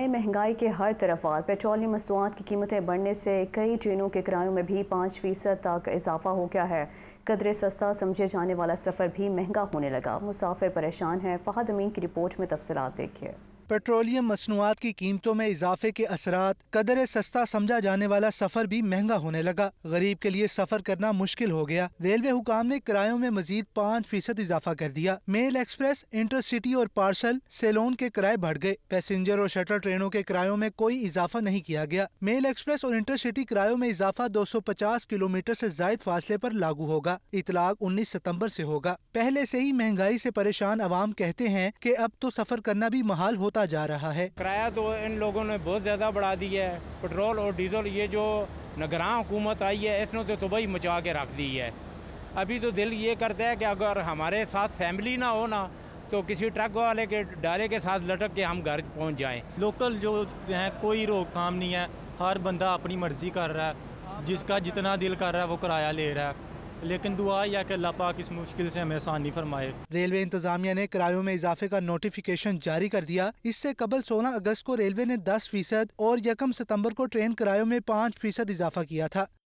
नए महंगाई के हर तरफ और पेट्रोलियम मसूआत की कीमतें बढ़ने से कई ट्रेनों के किरायों में भी पाँच फीसद तक इजाफा हो गया है कदर सस्ता समझे जाने वाला सफ़र भी महंगा होने लगा मुसाफिर परेशान है फ़हद अमीन की रिपोर्ट में तफसलत देखिए पेट्रोलियम मसनूआत की कीमतों में इजाफे के असरात कदर सस्ता समझा जाने वाला सफर भी महंगा होने लगा गरीब के लिए सफर करना मुश्किल हो गया रेलवे हुकाम ने किरायों में मजीद पाँच फीसद इजाफा कर दिया मेल एक्सप्रेस इंटरसिटी और पार्सल सेलोन के किराए बढ़ गए पैसेंजर और शटल ट्रेनों के किरायों में कोई इजाफा नहीं किया गया मेल एक्सप्रेस और इंटरसिटी किरायों में इजाफा दो सौ पचास किलोमीटर ऐसी जायद फासले आरोप लागू होगा इतलाक उन्नीस सितम्बर ऐसी होगा पहले ऐसी ही महंगाई ऐसी परेशान आवाम कहते हैं की अब तो सफर करना भी महाल होता बढ़ता जा रहा है किराया तो इन लोगों ने बहुत ज़्यादा बढ़ा दिया है पेट्रोल और डीजल ये जो नगरां हुकूमत आई है इसने तो तबाही मचा के रख दी है अभी तो दिल ये करता है कि अगर हमारे साथ फैमिली ना हो ना तो किसी ट्रक वाले के डाले के साथ लटक के हम घर पहुंच जाएं लोकल जो है कोई रोकथाम नहीं है हर बंदा अपनी मर्ज़ी कर रहा है जिसका जितना दिल कर रहा है वो किराया ले रहा है लेकिन दुआ या कि अल्लाह पाक इस मुश्किल से हमें आसानी फरमाए रेलवे इंतजामिया ने किरायों में इजाफे का नोटिफिकेशन जारी कर दिया इससे कबल सोलह अगस्त को रेलवे ने दस फीसद और यकम सितम्बर को ट्रेन किरायों में पाँच फीसद इजाफा किया था